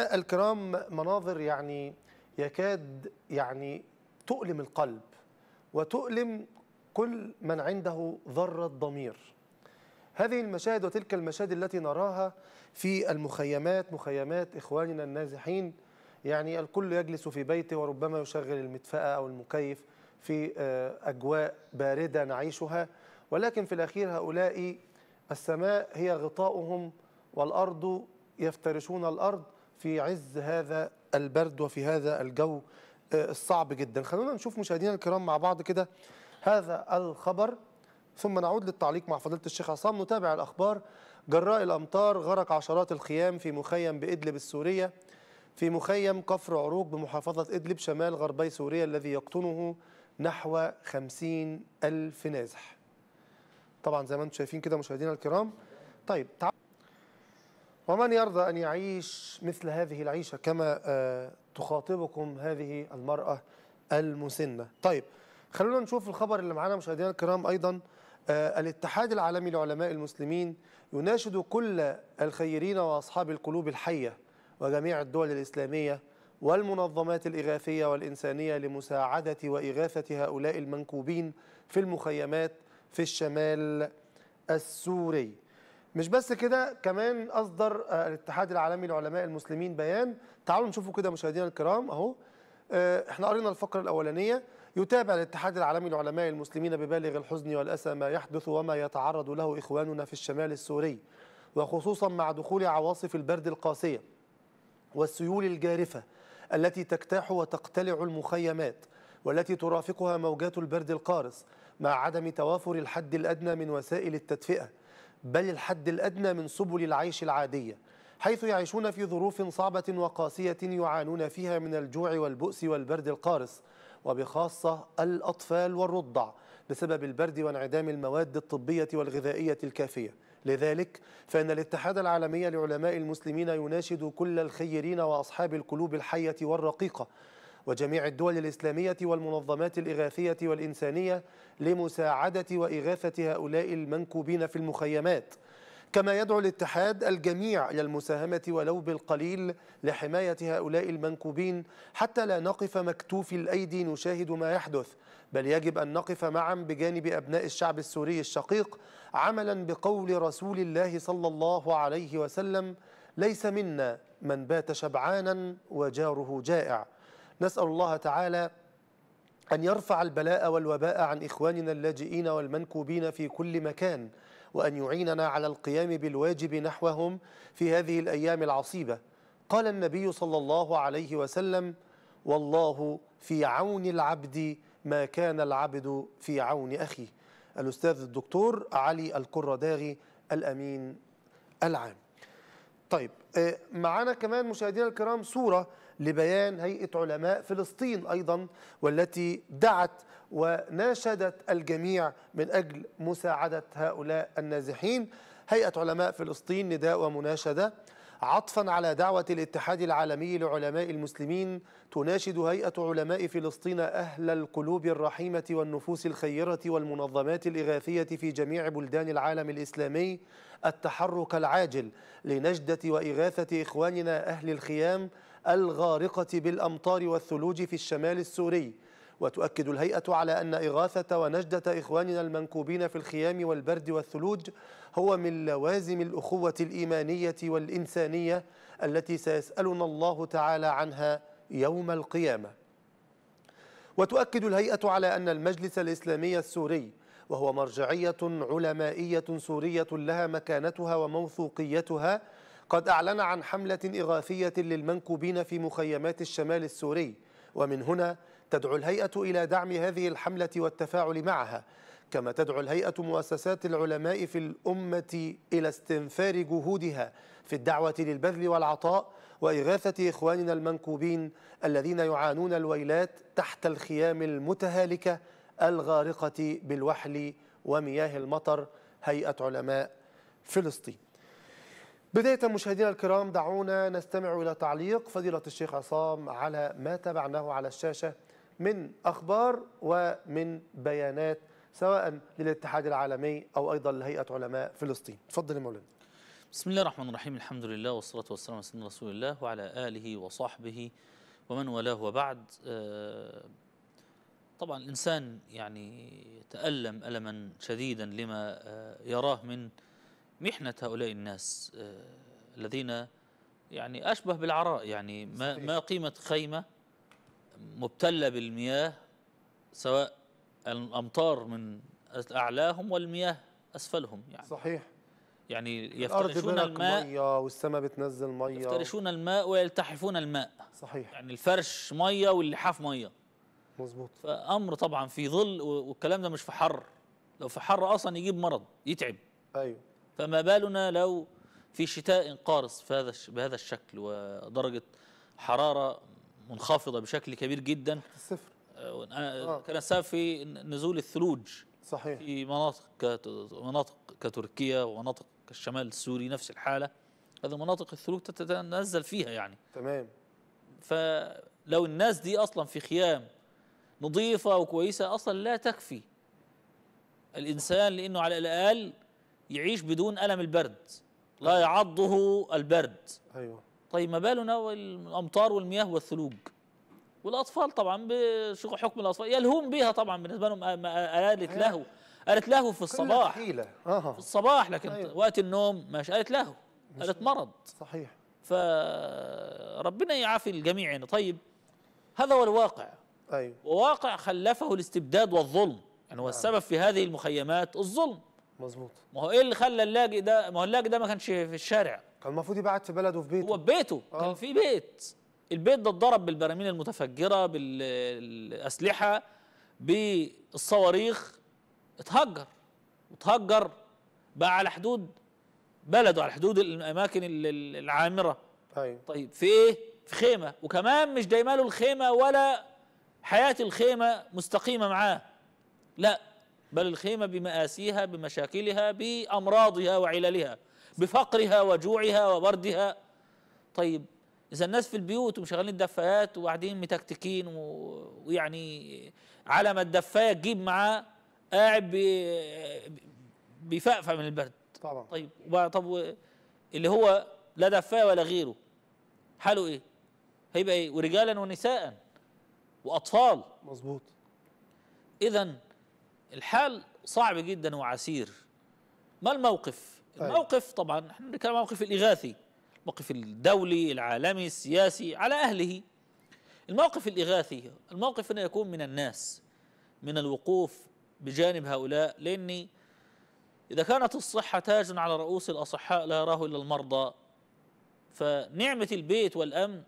الكرام مناظر يعني يكاد يعني تؤلم القلب وتؤلم كل من عنده ذرة ضمير هذه المشاهد وتلك المشاهد التي نراها في المخيمات مخيمات إخواننا النازحين يعني الكل يجلس في بيته وربما يشغل المدفأة أو المكيف في آه، أجواء باردة نعيشها ولكن في الأخير هؤلاء السماء هي غطاؤهم والأرض يفترشون الأرض في عز هذا البرد وفي هذا الجو آه، الصعب جدا خلونا نشوف مشاهدينا الكرام مع بعض كده هذا الخبر ثم نعود للتعليق مع فضيله الشيخ عصام نتابع الاخبار جراء الامطار غرق عشرات الخيام في مخيم بادلب السوريه في مخيم كفر عروق بمحافظه ادلب شمال غربي سوريا الذي يقطنه نحو 50 الف نازح طبعا زي ما انتم شايفين كده مشاهدينا الكرام طيب ومن يرضى أن يعيش مثل هذه العيشة كما آه، تخاطبكم هذه المرأة المسنة طيب خلونا نشوف الخبر اللي معانا مشاهدينا الكرام أيضا آه، الاتحاد العالمي لعلماء المسلمين يناشد كل الخيرين وأصحاب القلوب الحية وجميع الدول الإسلامية والمنظمات الإغاثية والإنسانية لمساعدة وإغاثة هؤلاء المنكوبين في المخيمات في الشمال السوري مش بس كده كمان اصدر آه، الاتحاد العالمي لعلماء المسلمين بيان تعالوا نشوفوا كده مشاهدينا الكرام اهو آه، احنا قرينا الفقره الاولانيه يتابع الاتحاد العالمي لعلماء المسلمين ببالغ الحزن والاسى ما يحدث وما يتعرض له اخواننا في الشمال السوري وخصوصا مع دخول عواصف البرد القاسيه والسيول الجارفه التي تجتاح وتقتلع المخيمات والتي ترافقها موجات البرد القارس مع عدم توافر الحد الادنى من وسائل التدفئه بل الحد الأدنى من سبل العيش العادية حيث يعيشون في ظروف صعبة وقاسية يعانون فيها من الجوع والبؤس والبرد القارس وبخاصة الأطفال والرضع بسبب البرد وانعدام المواد الطبية والغذائية الكافية لذلك فإن الاتحاد العالمي لعلماء المسلمين يناشد كل الخيرين وأصحاب القلوب الحية والرقيقة وجميع الدول الإسلامية والمنظمات الإغاثية والإنسانية لمساعدة وإغاثة هؤلاء المنكوبين في المخيمات كما يدعو الاتحاد الجميع إلى المساهمة ولو بالقليل لحماية هؤلاء المنكوبين حتى لا نقف مكتوف الأيدي نشاهد ما يحدث بل يجب أن نقف معا بجانب أبناء الشعب السوري الشقيق عملا بقول رسول الله صلى الله عليه وسلم ليس منا من بات شبعانا وجاره جائع نسأل الله تعالى أن يرفع البلاء والوباء عن إخواننا اللاجئين والمنكوبين في كل مكان وأن يعيننا على القيام بالواجب نحوهم في هذه الأيام العصيبة قال النبي صلى الله عليه وسلم والله في عون العبد ما كان العبد في عون أخي الأستاذ الدكتور علي الكرداغي الأمين العام طيب آه، معانا كمان مشاهدينا الكرام صورة لبيان هيئة علماء فلسطين أيضا والتي دعت وناشدت الجميع من أجل مساعدة هؤلاء النازحين هيئة علماء فلسطين نداء ومناشدة عطفا على دعوة الاتحاد العالمي لعلماء المسلمين تناشد هيئة علماء فلسطين أهل القلوب الرحيمة والنفوس الخيرة والمنظمات الإغاثية في جميع بلدان العالم الإسلامي التحرك العاجل لنجدة وإغاثة إخواننا أهل الخيام الغارقة بالأمطار والثلوج في الشمال السوري وتؤكد الهيئة على أن إغاثة ونجدة إخواننا المنكوبين في الخيام والبرد والثلوج هو من لوازم الأخوة الإيمانية والإنسانية التي سيسألنا الله تعالى عنها يوم القيامة وتؤكد الهيئة على أن المجلس الإسلامي السوري وهو مرجعية علمائية سورية لها مكانتها وموثوقيتها قد أعلن عن حملة إغاثية للمنكوبين في مخيمات الشمال السوري ومن هنا تدعو الهيئة إلى دعم هذه الحملة والتفاعل معها كما تدعو الهيئة مؤسسات العلماء في الأمة إلى استنفار جهودها في الدعوة للبذل والعطاء وإغاثة إخواننا المنكوبين الذين يعانون الويلات تحت الخيام المتهالكة الغارقة بالوحل ومياه المطر هيئة علماء فلسطين بداية مشاهدينا الكرام دعونا نستمع إلى تعليق فضيلة الشيخ عصام على ما تابعناه على الشاشة من أخبار ومن بيانات سواء للاتحاد العالمي أو أيضا لهيئة علماء فلسطين تفضل يا مولانا بسم الله الرحمن الرحيم الحمد لله والصلاة والسلام على سيدنا رسول الله وعلى آله وصحبه ومن والاه وبعد آه، طبعا الإنسان يعني تألم ألما شديدا لما آه، يراه من محنة هؤلاء الناس آه، الذين يعني أشبه بالعراء يعني ما, ما قيمة خيمة مبتلة بالمياه سواء الأمطار من أعلاهم والمياه أسفلهم يعني صحيح يعني يفترشون الماء والسماء بتنزل ميه يفترشون الماء ويلتحفون الماء صحيح يعني الفرش ميه واللحاف ميه مظبوط فامر طبعا في ظل والكلام ده مش في حر لو في حر اصلا يجيب مرض يتعب ايوه فما بالنا لو في شتاء قارص في هذا بهذا الشكل ودرجه حراره منخفضه بشكل كبير جدا الصفر آه،, آه. كان السبب في نزول الثلوج صحيح في مناطق مناطق كتركيا ومناطق الشمال السوري نفس الحاله هذه مناطق الثلوج تتنزل فيها يعني تمام فلو الناس دي اصلا في خيام نظيفه وكويسه اصلا لا تكفي الانسان لانه على الاقل يعيش بدون الم البرد لا يعضه البرد ايوه طيب ما بالنا والامطار والمياه والثلوج والاطفال طبعا بحكم الاطفال يلهون بها طبعا بالنسبه لهم طيب. قالت له قالت له في الصباح في الصباح لكن أيوة. وقت النوم مش قالت له قالت مرض صحيح فربنا يعافي الجميع يعني طيب هذا هو الواقع أيوة. طيب. وواقع خلفه الاستبداد والظلم يعني هو نعم. السبب في هذه المخيمات الظلم مظبوط ما هو ايه اللي خلى اللاجئ ده ما هو اللاجئ ده ما كانش في الشارع كان المفروض يبعت في بلده في بيته هو في بيته آه. كان في بيت البيت ده اتضرب بالبراميل المتفجره بالاسلحه بالصواريخ اتهجر اتهجر بقى على حدود بلده على حدود الاماكن العامره ايوه طيب في ايه في خيمه وكمان مش دايما له الخيمه ولا حياه الخيمه مستقيمه معاه لا بل الخيمه بمآسيها بمشاكلها بامراضها وعللها بفقرها وجوعها وبردها طيب اذا الناس في البيوت ومشغلين دفايات وقاعدين متكتكين ويعني على ما الدفايه تجيب معاه قاعد بيفقفع من البرد طبعا طيب طب اللي هو لا دفايه ولا غيره حاله ايه؟ هيبقى ايه؟ ورجالا ونساء واطفال مظبوط اذا الحال صعب جدا وعسير ما الموقف؟ طيب. الموقف طبعا احنا بنتكلم عن الموقف الاغاثي الموقف الدولي العالمي السياسي على اهله الموقف الاغاثي الموقف انه يكون من الناس من الوقوف بجانب هؤلاء لاني اذا كانت الصحه تاج على رؤوس الاصحاء لا يراه الا المرضى فنعمه البيت والامن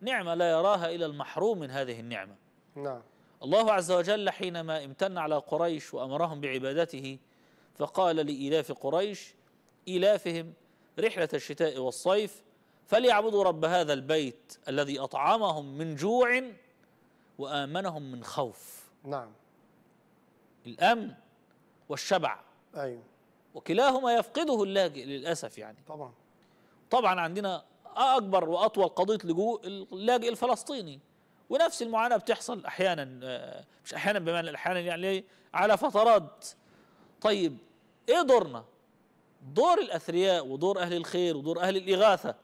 نعمه لا يراها الا المحروم من هذه النعمه نعم الله عز وجل حينما امتن على قريش وامرهم بعبادته فقال لإلاف قريش إيلافهم رحلة الشتاء والصيف فليعبدوا رب هذا البيت الذي أطعمهم من جوع وآمنهم من خوف نعم الأمن والشبع أيوه وكلاهما يفقده اللاجئ للأسف يعني طبعا طبعا عندنا أكبر وأطول قضية لجوء اللاجئ الفلسطيني ونفس المعاناة بتحصل أحيانا آه، مش أحيانا بمعنى أحيانا يعني على فترات طيب إيه دورنا دور الاثرياء ودور اهل الخير ودور اهل الاغاثه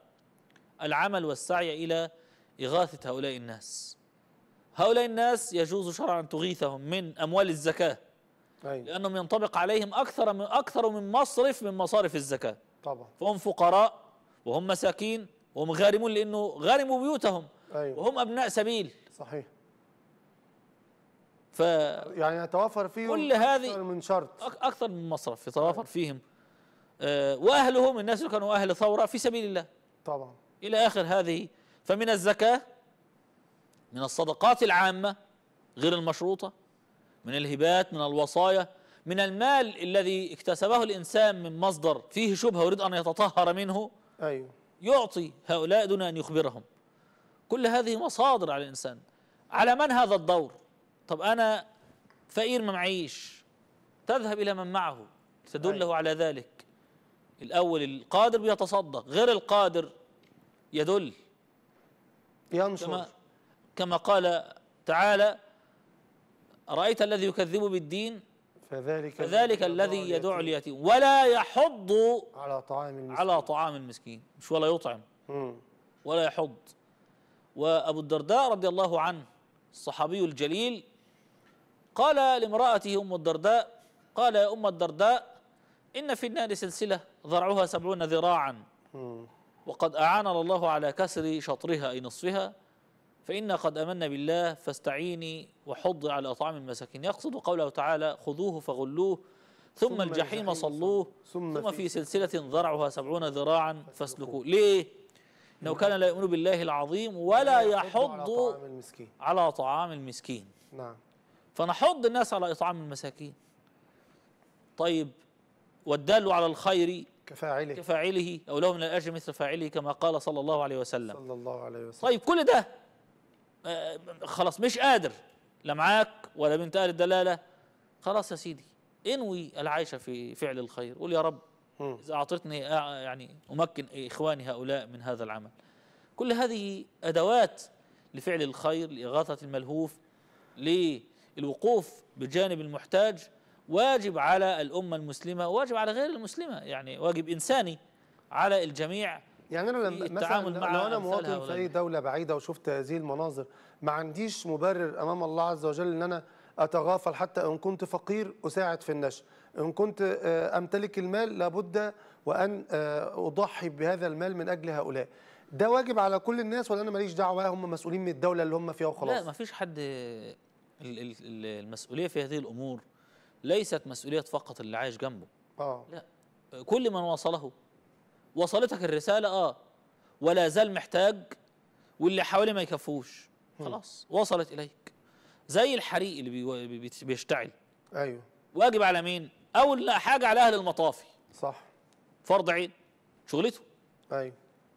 العمل والسعي الى اغاثه هؤلاء الناس. هؤلاء الناس يجوز شرعا تغيثهم من اموال الزكاه. أيوة. لانهم ينطبق عليهم اكثر من اكثر من مصرف من مصارف الزكاه. طبعا. فهم فقراء وهم مساكين وهم غارمون لانه غارموا بيوتهم أيوة. وهم ابناء سبيل. صحيح. ف يعني يتوافر فيهم كل هذه أكثر من شرط أكثر من مصرف يتوافر أيوة. فيهم آه، واهلهم الناس اللي كانوا اهل ثوره في سبيل الله طبعا الى اخر هذه فمن الزكاه من الصدقات العامه غير المشروطه من الهبات من الوصايا من المال الذي اكتسبه الانسان من مصدر فيه شبهه يريد ان يتطهر منه ايوه يعطي هؤلاء دون ان يخبرهم كل هذه مصادر على الانسان على من هذا الدور طب انا فقير ما معيش تذهب الى من معه تدله أيوه. على ذلك الأول القادر بيتصدق غير القادر يدل ينصر كما, كما قال تعالى أرأيت الذي يكذب بالدين فذلك, فذلك الذي يدعو اليتيم ولا يحض على طعام المسكين على طعام المسكين مش ولا يطعم ولا يحض وأبو الدرداء رضي الله عنه الصحابي الجليل قال لامرأته أم الدرداء قال يا أم الدرداء إن في النار سلسلة ضرعها سبعون ذراعا وقد أعاننا الله على كسر شطرها أي نصفها فإنا قد أمنا بالله فاستعيني وحض على أطعام المساكين يقصد قوله تعالى خذوه فغلوه ثم, ثم الجحيم صلوه ثم, ثم في سلسلة ضرعها سبعون ذراعا فاسلكوه ليه؟ إنه كان لا يؤمن بالله العظيم ولا يحض على طعام المسكين نعم فنحض الناس على إطعام المساكين طيب والدال على الخير كفاعله كفاعله أو له من الأجر مثل فاعله كما قال صلى الله عليه وسلم صلى الله عليه وسلم طيب كل ده آه، خلاص مش قادر لا معاك ولا بنت أهل الدلالة خلاص يا سيدي انوي العيش في فعل الخير قول يا رب إذا اعطيتني آه، يعني أمكن إخواني هؤلاء من هذا العمل كل هذه أدوات لفعل الخير لإغاثة الملهوف للوقوف بجانب المحتاج واجب على الأمة المسلمة واجب على غير المسلمة يعني واجب إنساني على الجميع يعني انا لما مثلا لو انا مواطن في اي دوله بعيده وشفت هذه المناظر ما عنديش مبرر امام الله عز وجل ان انا اتغافل حتى ان كنت فقير اساعد في النشر ان كنت آه، امتلك المال لابد وان آه، اضحي بهذا المال من اجل هؤلاء ده واجب على كل الناس ولا انا ماليش دعوه هم مسؤولين من الدوله اللي هم فيها وخلاص لا ما فيش حد المسؤوليه في هذه الامور ليست مسؤولية فقط اللي عايش جنبه آه. لا كل من وصله وصلتك الرسالة آه ولا زال محتاج واللي حواليه ما يكفوش خلاص وصلت إليك زي الحريق اللي بي بيشتعل أيوه واجب على مين؟ أول حاجة على أهل المطافي صح فرض عين شغلته أيوه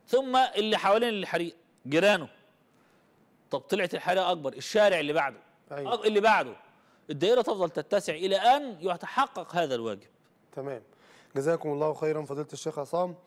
ثم اللي حوالين الحريق جيرانه طب طلعت الحريق أكبر الشارع اللي بعده أيوه. اللي بعده الدائرة تفضل تتسع إلى أن يتحقق هذا الواجب تمام جزاكم الله خيرا فضيلة الشيخ عصام